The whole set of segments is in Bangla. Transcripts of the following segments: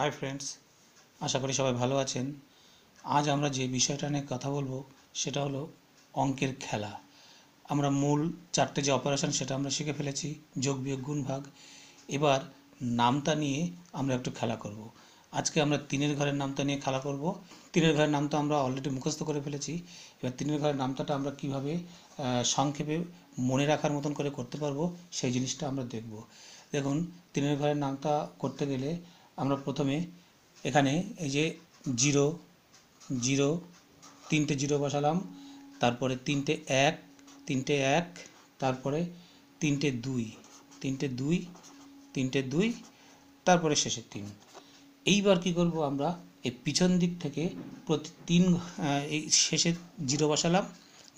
হাই ফ্রেন্ডস আশা করি সবাই ভালো আছেন আজ আমরা যে বিষয়টা নিয়ে কথা বলবো সেটা হলো অঙ্কের খেলা আমরা মূল চারটে যে অপারেশন সেটা আমরা শিখে ফেলেছি যোগ বিয়োগ গুণ ভাগ এবার নামতা নিয়ে আমরা একটু খেলা করব। আজকে আমরা তিনের ঘরের নামতা নিয়ে খেলা করব তিনের ঘরের নামতা আমরা অলরেডি মুখস্থ করে ফেলেছি এবার তিনের ঘরের নামতাটা আমরা কিভাবে সংক্ষেপে মনে রাখার মতন করে করতে পারবো সেই জিনিসটা আমরা দেখব দেখুন তিনের ঘরের নামতা করতে গেলে আমরা প্রথমে এখানে এই যে জিরো জিরো তিনটে জিরো বসালাম তারপরে তিনটে এক তিনটে এক তারপরে তিনটে দুই তিনটে দুই তিনটে দুই তারপরে শেষের তিন এইবার কি করব আমরা এই পিছন দিক থেকে প্রতি তিন এই শেষের জিরো বসালাম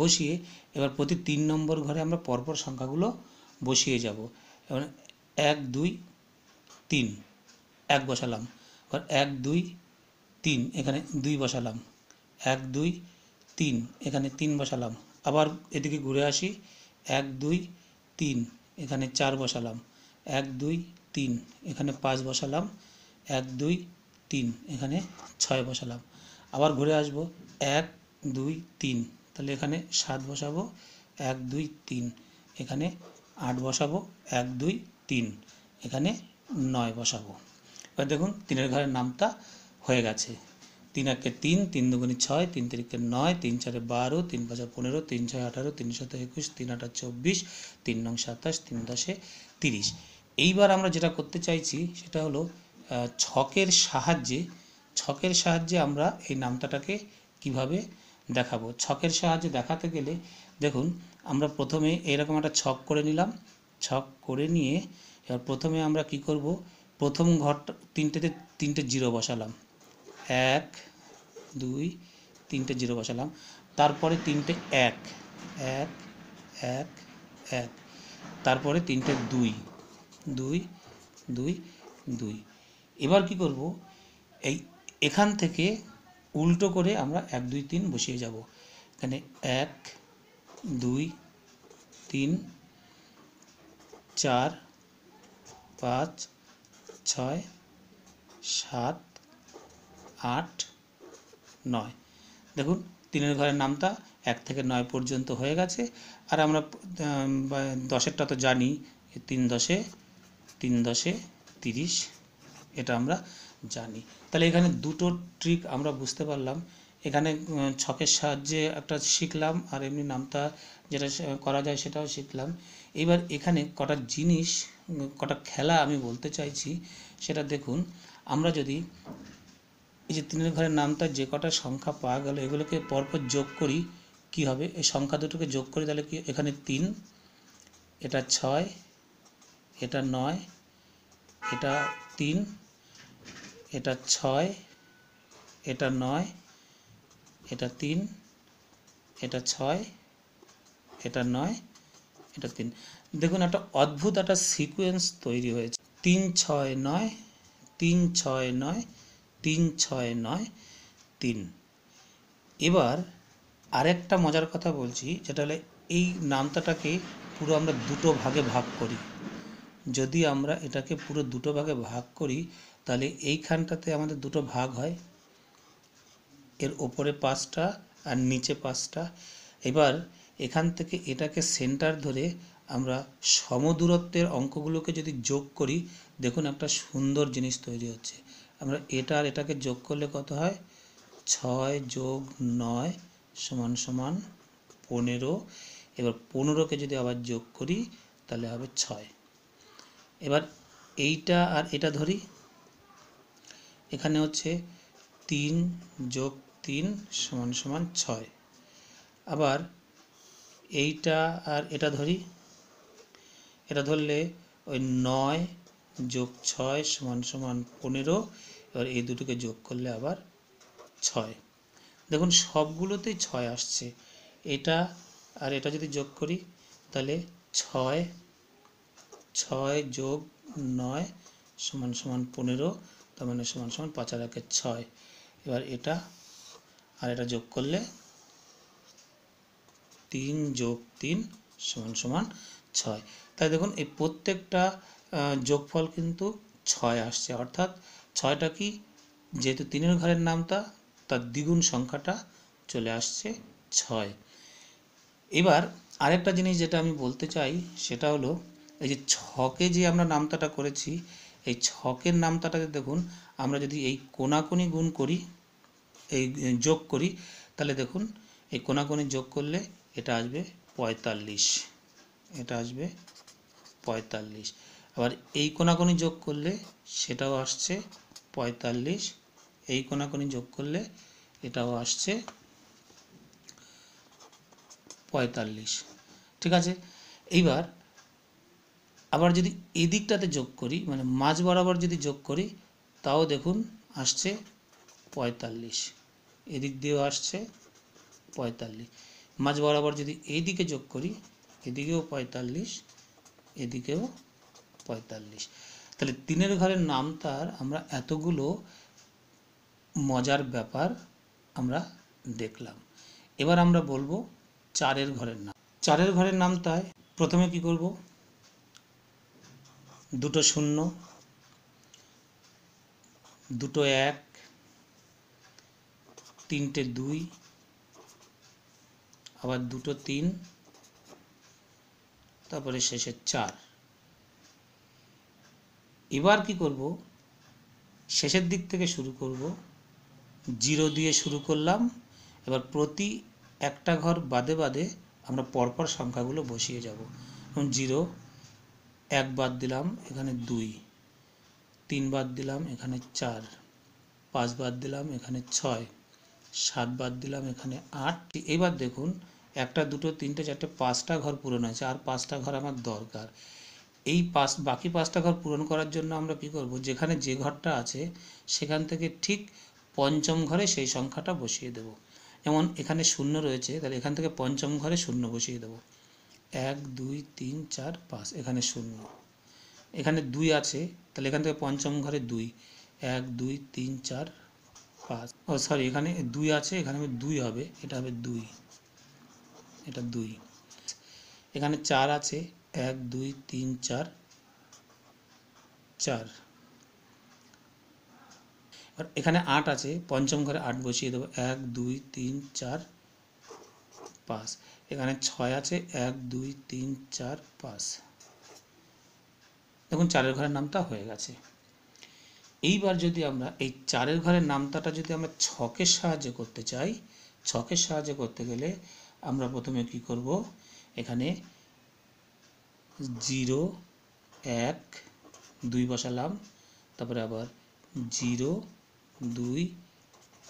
বসিয়ে এবার প্রতি তিন নম্বর ঘরে আমরা পরপর সংখ্যাগুলো বসিয়ে যাব এবং এক দুই তিন এক বসালাম এক দুই তিন এখানে দুই বসালাম এক দুই তিন এখানে তিন বসালাম আবার এদিকে ঘুরে আসি এক দুই তিন এখানে চার বসালাম এক দুই তিন এখানে পাঁচ বসালাম এক দুই তিন এখানে ছয় বসালাম আবার ঘুরে আসব এক দুই তিন তাহলে এখানে সাত বসাবো এক দুই তিন এখানে আট বসাবো এক দুই তিন এখানে নয় বসাবো এবার দেখুন তিনের ঘরের নামতা হয়ে গেছে তিন একে তিন তিন দুগুণে ছয় তিন তিরিকে নয় তিন চারে বারো তিন পাঁচা পনেরো তিন ছয় আঠারো তিন শত একুশ তিন আটা চব্বিশ তিন নং সাতাশ তিন দশে তিরিশ এইবার আমরা যেটা করতে চাইছি সেটা হলো ছকের সাহায্যে ছকের সাহায্যে আমরা এই নামটাটাকে কিভাবে দেখাবো ছকের সাহায্যে দেখাতে গেলে দেখুন আমরা প্রথমে এরকম একটা ছক করে নিলাম ছক করে নিয়ে এবার প্রথমে আমরা কি করব প্রথম ঘরটা তিনটেতে তিনটে জিরো বসালাম এক দুই তিনটে জিরো বসালাম তারপরে তিনটে এক এক এক এক তারপরে তিনটে দুই দুই দুই দুই এবার কি করব এই এখান থেকে উল্টো করে আমরা এক দুই তিন বসিয়ে যাব এখানে এক দুই তিন চার পাঁচ ছয় সাত আট নয় দেখুন তিনের ঘরের নামটা এক থেকে নয় পর্যন্ত হয়ে গেছে আর আমরা দশেরটা তো জানি তিন দশে তিন দশে তিরিশ এটা আমরা জানি তাহলে এখানে দুটো ট্রিক আমরা বুঝতে পারলাম এখানে ছকের সাহায্যে একটা শিখলাম আর এমনি নামটা যেটা করা যায় সেটাও শিখলাম এবার এখানে কটা জিনিস কটা খেলা আমি বলতে চাইছি সেটা দেখুন আমরা যদি এই যে তিনের ঘরের নামটা যে কটা সংখ্যা পাওয়া গেল এগুলোকে পরপর যোগ করি কি হবে এই সংখ্যা দুটোকে যোগ করি তাহলে কি এখানে তিন এটা ছয় এটা নয় এটা তিন এটা ছয় এটা নয় এটা তিন এটা ছয় এটা নয় এটা তিন দেখুন একটা অদ্ভুত একটা সিকুয়েন্স তৈরি হয়েছে তিন ছয় নয় তিন ছয় নয় তিন ছয় নয় তিন এবার আরেকটা মজার কথা বলছি যেটা হলে এই নামতাটাকে পুরো আমরা দুটো ভাগে ভাগ করি যদি আমরা এটাকে পুরো দুটো ভাগে ভাগ করি তাহলে এইখানটাতে আমাদের দুটো ভাগ হয় এর ওপরে পাঁচটা আর নিচে পাঁচটা এবার এখান থেকে এটাকে সেন্টার ধরে আমরা সমদূরত্বের অঙ্কগুলোকে যদি যোগ করি দেখুন একটা সুন্দর জিনিস তৈরি হচ্ছে আমরা এটা আর এটাকে যোগ করলে কত হয় ছয় যোগ নয় সমান সমান পনেরো এবার পনেরোকে যদি আবার যোগ করি তাহলে হবে ছয় এবার এইটা আর এটা ধরি এখানে হচ্ছে তিন যোগ তিন সমান সমান ছয় আবার এইটা আর এটা ধরি এটা ধরলে ওই নয় যোগ ছয় সমান সমান পনেরো এবার এই দুটোকে যোগ করলে আবার ছয় দেখুন সবগুলোতেই ছয় আসছে এটা আর এটা যদি যোগ করি তাহলে ছয় ছয় যোগ নয় সমান সমান পনেরো তার মানে সমান সমান পাঁচ আর একের ছয় এবার এটা আর এটা যোগ করলে তিন যোগ তিন সমান সমান ছয় তাই দেখুন এই প্রত্যেকটা যোগফল কিন্তু ছয় আসছে অর্থাৎ ছয়টা কি যেহেতু তিনের ঘরের নামটা তার দ্বিগুণ সংখ্যাটা চলে আসছে ছয় এবার আরেকটা জিনিস যেটা আমি বলতে চাই সেটা হলো এই যে ছকে যে আমরা নামতাটা করেছি এই ছকের নামতাটাতে দেখুন আমরা যদি এই কোনাকোনি গুণ করি এই যোগ করি তাহলে দেখুন এই কোনাকোনি যোগ করলে এটা আসবে পঁয়তাল্লিশ এটা আসবে পঁয়তাল্লিশ আবার এই কোনাকোনি যোগ করলে সেটাও আসছে পঁয়তাল্লিশ এই কোনাকোনি যোগ করলে এটাও আসছে পঁয়তাল্লিশ ঠিক আছে এইবার আবার যদি এদিকটাতে যোগ করি মানে মাঝ বরাবর যদি যোগ করি তাও দেখুন আসছে পঁয়তাল্লিশ এদিক দিয়েও আসছে পঁয়তাল্লিশ মাঝ বরাবর যদি এইদিকে যোগ করি এদিকেও পঁয়তাল্লিশ এদিকেও পঁয়তাল্লিশ তাহলে তিনের ঘরের নাম তার আমরা এতগুলো মজার ব্যাপার আমরা দেখলাম এবার আমরা বলবো চারের ঘরের নাম চারের ঘরের নাম তাই প্রথমে কি করব দুটো শূন্য দুটো এক তিনটে দুই আবার দুটো তিন তারপরে শেষে চার এবার কি করব শেষের দিক থেকে শুরু করব জিরো দিয়ে শুরু করলাম এবার প্রতি একটা ঘর বাদে বাদে আমরা পরপর সংখ্যাগুলো বসিয়ে যাব এবং জিরো এক বাদ দিলাম এখানে দুই তিন বাদ দিলাম এখানে চার পাঁচ বাদ দিলাম এখানে ছয় সাত বাদ দিলাম এখানে আট এবার দেখুন একটা দুটো তিনটে চারটে পাঁচটা ঘর পূরণ হয়েছে আর পাঁচটা ঘর আমার দরকার এই পাঁচ বাকি পাঁচটা ঘর পূরণ করার জন্য আমরা কী করব যেখানে যে ঘরটা আছে সেখান থেকে ঠিক পঞ্চম ঘরে সেই সংখ্যাটা বসিয়ে দেব যেমন এখানে শূন্য রয়েছে তাহলে এখান থেকে পঞ্চম ঘরে শূন্য বসিয়ে দেব এক দুই তিন চার পাঁচ এখানে শূন্য এখানে দুই আছে তাহলে এখান থেকে পঞ্চম ঘরে দুই এক দুই তিন চার পাঁচ ও সরি এখানে দুই আছে এখানে দুই হবে এটা হবে দুই এটা দুই এখানে চার আছে এক দুই তিন চার চার এবার এখানে আট আছে পঞ্চম ঘরে আট বসিয়ে দেবো এক দুই তিন চার পাঁচ এখানে ছয় আছে এক দুই তিন চার পাঁচ দেখুন চারের ঘরের নামটা হয়ে গেছে এইবার যদি আমরা এই চারের ঘরের নামতাটা যদি আমরা ছকের সাহায্যে করতে চাই ছকের সাহায্যে করতে গেলে আমরা প্রথমে কি করব এখানে জিরো এক দুই বসালাম তারপরে আবার জিরো দুই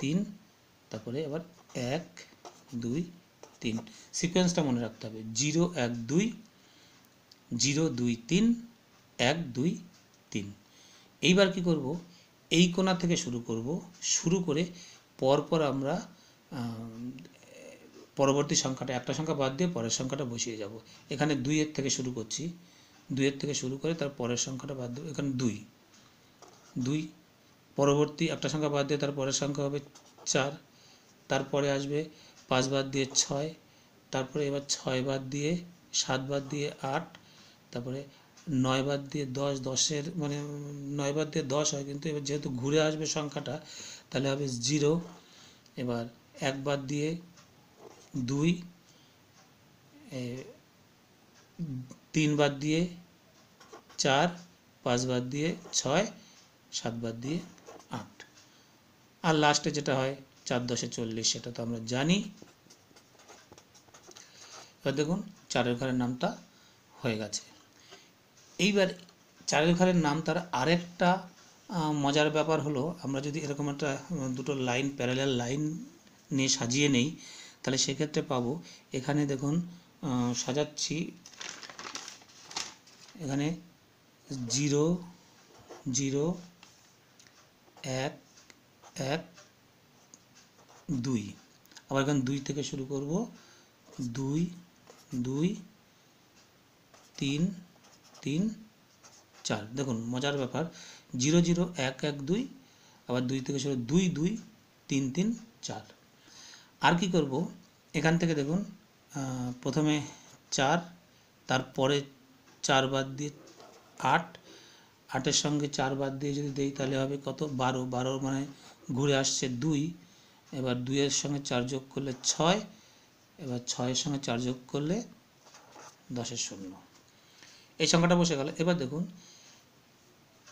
তিন তারপরে আবার এক দুই তিন সিকোয়েন্সটা মনে রাখতে হবে জিরো এক দুই জিরো দুই তিন এক দুই তিন এইবার কি করব এই কোনা থেকে শুরু করব শুরু করে পরপর আমরা পরবর্তী সংখ্যাটা একটা সংখ্যা বাদ দিয়ে পরের সংখ্যাটা বসিয়ে যাব এখানে দুইয়ের থেকে শুরু করছি দুইয়ের থেকে শুরু করে তার পরের সংখ্যাটা বাদ দেবো এখানে দুই দুই পরবর্তী একটা সংখ্যা বাদ দিয়ে তার পরের সংখ্যা হবে চার তারপরে আসবে পাঁচ বাদ দিয়ে ছয় তারপরে এবার ছয় বাদ দিয়ে সাত বাদ দিয়ে আট তারপরে নয় বাদ দিয়ে দশ দশের মানে নয় বাদ দিয়ে দশ হয় কিন্তু এবার যেহেতু ঘুরে আসবে সংখ্যাটা তাহলে হবে জিরো এবার এক বাদ দিয়ে দুই তিন বাদ দিয়ে চার পাঁচ বাদ দিয়ে ছয় সাত বাদ দিয়ে আট আর লাস্টে যেটা হয় চার দশে চল্লিশ সেটা তো আমরা জানি এবার দেখুন চারের ঘরের নামটা হয়ে গেছে এইবার চারের ঘরের নাম তার আরেকটা মজার ব্যাপার হলো আমরা যদি এরকম একটা দুটো লাইন প্যারালাল লাইন নিয়ে সাজিয়ে নেই তাহলে সেক্ষেত্রে পাবো এখানে দেখুন সাজাচ্ছি এখানে জিরো জিরো এক এক দুই আবার এখানে দুই থেকে শুরু করব দুই দুই তিন তিন চার দেখুন মজার ব্যাপার জিরো জিরো এক এক দুই আবার দুই থেকে শুরু দুই দুই তিন তিন চার আর কি করব এখান থেকে দেখুন প্রথমে চার তারপরে চার বাদ দিয়ে আট আটের সঙ্গে চার বাদ দিয়ে যদি দেই তাহলে হবে কত বারো বারো মানে ঘুরে আসছে দুই এবার দুইয়ের সঙ্গে চার যোগ করলে ছয় এবার ছয়ের সঙ্গে চার যোগ করলে দশের শূন্য এই সংখ্যাটা বসে গেল এবার দেখুন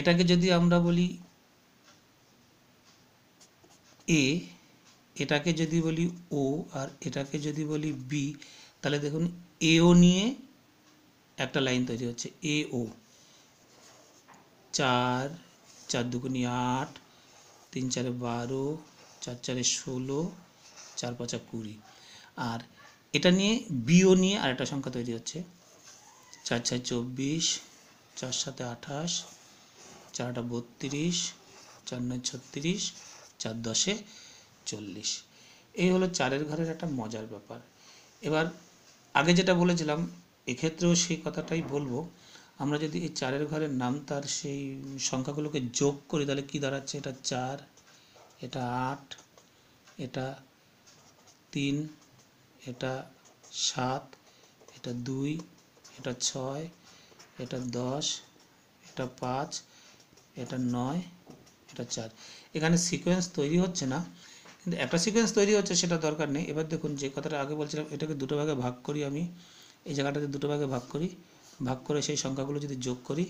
এটাকে যদি আমরা বলি এ এটাকে যদি বলি ও আর এটাকে যদি বলি বি তাহলে দেখুন এও নিয়ে একটা লাইন তৈরি হচ্ছে এ ও চার চার দুগুনি আট তিন চারে বারো চার চারে ষোলো চার পাঁচা কুড়ি আর এটা নিয়ে বিও নিয়ে আর একটা সংখ্যা তৈরি হচ্ছে চার চার চব্বিশ চার সাথে আঠাশ চারটা বত্রিশ চার নয় ছত্রিশ চার দশে চল্লিশ এই হলো চারের ঘরের একটা মজার ব্যাপার এবার আগে যেটা বলেছিলাম এক্ষেত্রেও সেই কথাটাই বলবো আমরা যদি এই চারের ঘরের নাম তার সেই সংখ্যাগুলোকে যোগ করি তাহলে কী দাঁড়াচ্ছে এটা চার এটা আট এটা তিন এটা সাত এটা দুই এটা ছয় এটা দশ এটা পাঁচ এটা নয় এটা চার এখানে সিকোয়েন্স তৈরি হচ্ছে না কিন্তু একটা সিকোয়েন্স তৈরি হচ্ছে সেটা দরকার নেই এবার দেখুন যে কথাটা আগে বলছিলাম এটাকে দুটো ভাগে ভাগ করি আমি এই জায়গাটাতে দুটো ভাগে ভাগ করি ভাগ করে সেই সংখ্যাগুলো যদি যোগ করি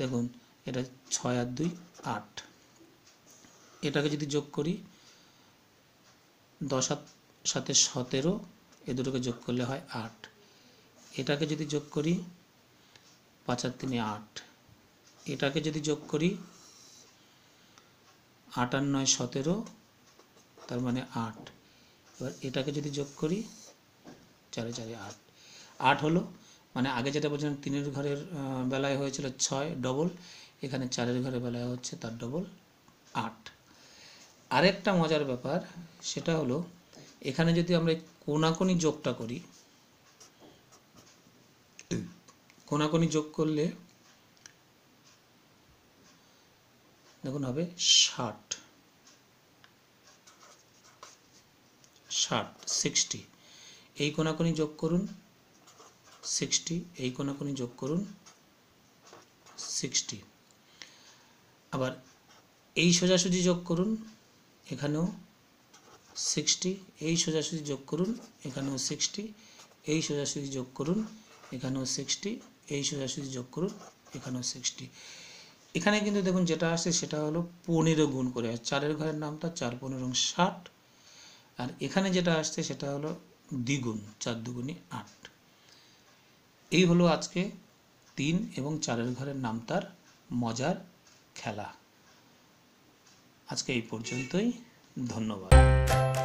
দেখুন এটা ছয় আর দুই আট এটাকে যদি যোগ করি দশ সাথে সতেরো এ দুটোকে যোগ করলে হয় আট এটাকে যদি যোগ করি পাঁচ আর তিনে আট এটাকে যদি যোগ করি আট আর নয় সতেরো তার মানে আট এবার এটাকে যদি যোগ করি চারে চারে আট আট হলো মানে আগে যেটা বলছিলাম তিনের ঘরের বেলায় হয়েছিল ছয় ডবল এখানে চারের ঘরের বেলায় হচ্ছে তার ডবল আট আরেকটা মজার ব্যাপার সেটা হলো এখানে যদি আমরা কোনাকোনি যোগটা করি কোনাকোনি যোগ করলে দেখুন হবে ষাট ষাট সিক্সটি এই কোনাকুনি যোগ করুন সিক্সটি এই কোনাকুনি যোগ করুন সিক্সটি আবার এই সোজাসুজি যোগ করুন এখানেও সিক্সটি এই সোজাসুজি যোগ করুন এখানেও সিক্সটি এই সোজাসুজি যোগ করুন এখানেও সিক্সটি এই সোজাসুজি যোগ করুন এখানেও সিক্সটি এখানে কিন্তু দেখুন যেটা আসে সেটা হলো পনেরো গুণ করে চারের ঘরের নামটা চার পনেরো ষাট আর এখানে যেটা আসছে সেটা হলো দ্বিগুণ চার দুগুণী আট এই হলো আজকে তিন এবং চারের ঘরের নাম তার মজার খেলা আজকে এই পর্যন্তই ধন্যবাদ